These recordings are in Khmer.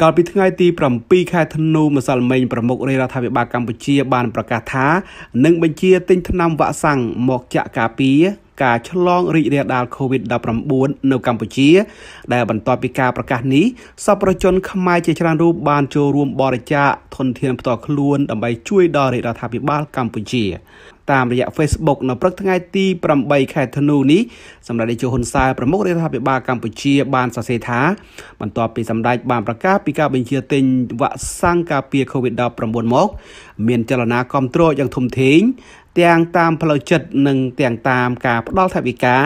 កាលពីថ្ងៃទី7ខែធ្នូម្សិលមិញប្រមុខរាជរដ្ឋាភិបាលកម្ពុជាបានប្រកាសថានឹងបញ្ជាទិញថ្នាំវ៉ាក់សាំងមកចាក់ការពារការឆ្លងរីករាលដាល COVID-19 នៅកម្ពុជា ដែលបន្ទាប់ពីការប្រកាសនេះសប្បុរជនខ្មែរជាច្រើនរូបបានចូលរួមបរិច្ចាគធនធានផ្ទាល់ខ្លួនដើម្បីជួយដល់រដ្ឋាភិបាលកម្ពុជា តាមរយៈ Facebook នៅព្រឹកថ្ងៃទី8ខែធ្នូនេះសម្ដេចនាយកហ៊ុនសែនប្រមុខរដ្ឋាភិបាលកម្ពុជា បានសរសេរថាបន្ទាប់ពីសម្ដេចបានប្រកាសពីការបញ្ជាទិញវ៉ាក់សាំងការពារ COVID-19 មក មានចលនាគាំទ្រយ៉ាងធំធេងទាំងតាមផ្លូវចិត្តនិងទាំងតាមការផ្ដល់ថវិកា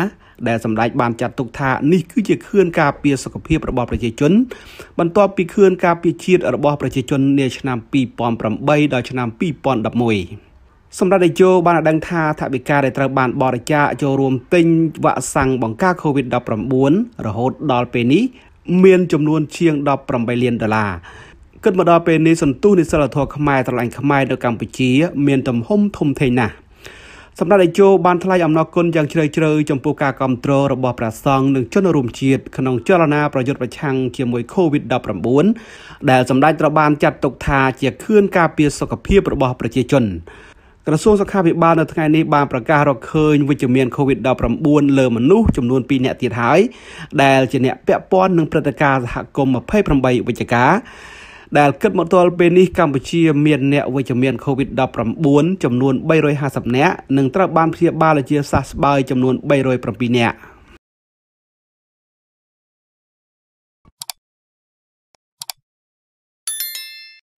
ដែលសម្ដេចបានចាត់ទុកថានេះគឺជាខឿនការពារសុខភាពរបស់ប្រជាជនបន្ទាប់ពីខឿនការពារជាតិរបស់ប្រជាជននាឆ្នាំ2008ដល់ឆ្នាំ2011សម្ដេចតេជោបានដឹងថាថវិកាដែលត្រូវបានបរិច្ចាគចូលរួមទិញវ៉ាក់សាំងបង្ការ COVID-19 រហូតដល់ពេលនេះមានចំនួនជាង18លានដុល្លារគិតមកដល់ពេលនេះសន្ទុះនៃសិលធម៌ខ្មែរត្រឡាញ់ខ្មែរនៅកម្ពុជា មានទំហំធំធេងណាស់សម្ដេចតេជោបានថ្លែងអំណរគុណយ៉ាងជ្រាលជ្រៅចំពោះការគ្រប់គ្រងរបស់ព្រះសង្ឃនិងជនរួមជាតិក្នុងចលនាប្រយុទ្ធប្រឆាំងជាមួយ COVID-19 ដែលសម្ដេចត្រូវបានចាត់ទុកថាជាខឿនការពារសុខភាពរបស់ប្រជាជនក្រសួងសុខាភិបាលនៅថ្ងៃនេះបានប្រកាសរកឃើញវិជ្ជមាន COVID-19 លើមនុស្សចំនួន2នាក់ទៀតហើយដែលជាអ្នកពាក់ព័ន្ធនឹងព្រឹត្តិការណ៍សហគមន៍28វិច្ឆិកាដែលគិតមកទល់ពេលនេះកម្ពុជាមានអ្នកវិជ្ជមាន COVID-19 ចំនួន350នាក់និងត្រូវបានព្យាបាលជាសះស្បើយចំនួន307នាក់។